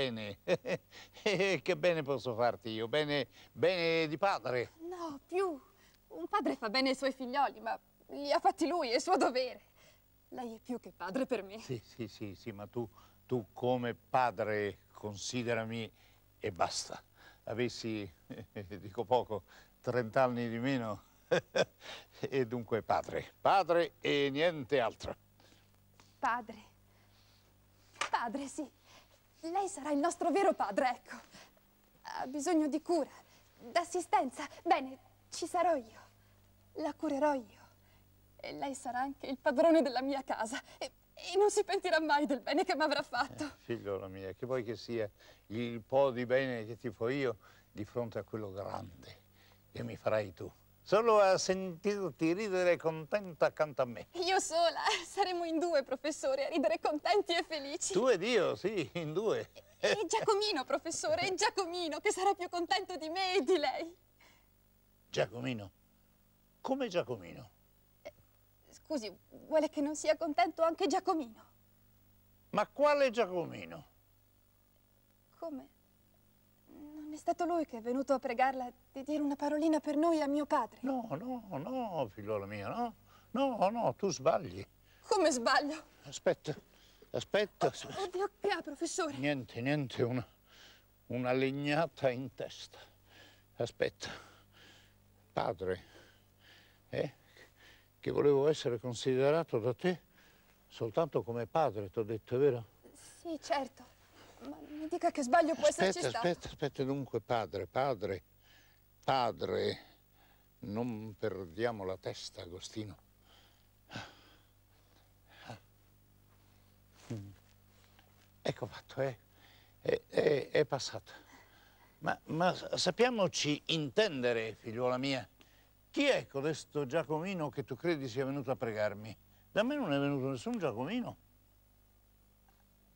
Bene, che bene posso farti io? Bene, bene di padre? No, più. Un padre fa bene ai suoi figlioli, ma li ha fatti lui, è suo dovere. Lei è più che padre per me. Sì, sì, sì, sì, ma tu, tu come padre considerami e basta. Avessi, dico poco, trent'anni di meno e dunque padre. Padre e niente altro. Padre. Padre, sì. Lei sarà il nostro vero padre, ecco. Ha bisogno di cura, d'assistenza. Bene, ci sarò io. La curerò io. E lei sarà anche il padrone della mia casa. E, e non si pentirà mai del bene che mi avrà fatto. Eh, figliola mia, che vuoi che sia il po' di bene che ti fo io di fronte a quello grande che mi farai tu. Solo a sentirti ridere contenta accanto a me. Io sola. Eh, saremo in due, professore, a ridere contenti e felici. Tu ed io, sì, in due. E, e Giacomino, professore, Giacomino, che sarà più contento di me e di lei. Giacomino? Come Giacomino? Eh, scusi, vuole che non sia contento anche Giacomino? Ma quale Giacomino? Come? Non è stato lui che è venuto a pregarla di dire una parolina per noi a mio padre? No, no, no, figliola mia, no. No, no, tu sbagli. Come sbaglio? Aspetta, aspetta. Oh, oddio, che ha, professore? Niente, niente, una, una legnata in testa. Aspetta. Padre, eh? Che volevo essere considerato da te soltanto come padre, ti ho detto, è vero? Sì, certo. Ma mi dica che sbaglio può aspetta, esserci aspetta, stato. Aspetta, aspetta, dunque, padre, padre, padre, non perdiamo la testa, Agostino. Ah. Ecco fatto, è, eh. è, è, è passato. Ma, ma sappiamoci intendere, figliuola mia. Chi è codesto Giacomino che tu credi sia venuto a pregarmi? Da me non è venuto nessun Giacomino.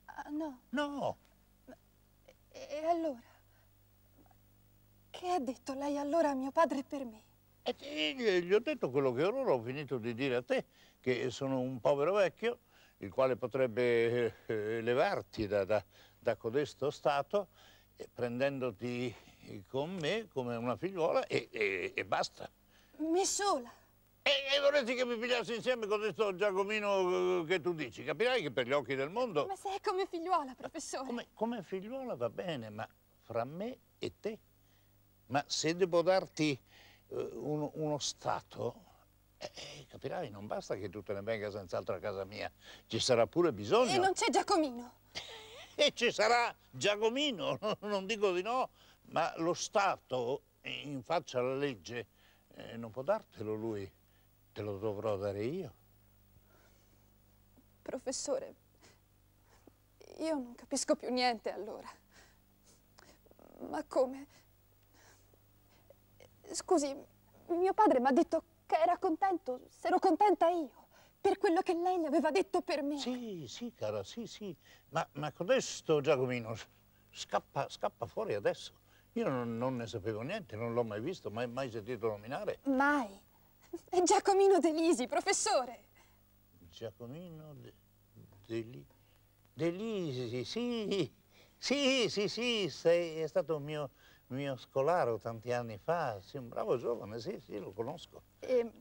Uh, no. No, e allora? Che ha detto lei allora a mio padre per me? E gli ho detto quello che ora ho finito di dire a te, che sono un povero vecchio, il quale potrebbe eh, levarti da, da, da codesto stato, prendendoti con me come una figliuola e, e, e basta. Me sola? E, e, vorresti che mi pigliassi insieme con questo Giacomino eh, che tu dici? Capirai che per gli occhi del mondo... Ma sei come figliuola, professore. Come, come figliuola va bene, ma fra me e te? Ma se devo darti eh, uno, uno stato, eh, eh, capirai, non basta che tu te ne venga senz'altro a casa mia. Ci sarà pure bisogno. E non c'è Giacomino. E ci sarà Giacomino, non dico di no, ma lo Stato, in faccia alla legge, eh, non può dartelo lui. Te lo dovrò dare io. Professore, io non capisco più niente allora. Ma come? Scusi, mio padre mi ha detto che era contento, se ero contenta io per quello che lei gli aveva detto per me. Sì, sì, cara, sì, sì. Ma, ma codesto Giacomino scappa, scappa fuori adesso. Io non, non ne sapevo niente, non l'ho mai visto, mai, mai sentito nominare. Mai? È Giacomino Delisi, professore. Giacomino Delisi, De, sì, sì, sì, sì, sei, è stato mio, mio scolaro tanti anni fa, sì, un bravo giovane, sì, sì, lo conosco. E ehm,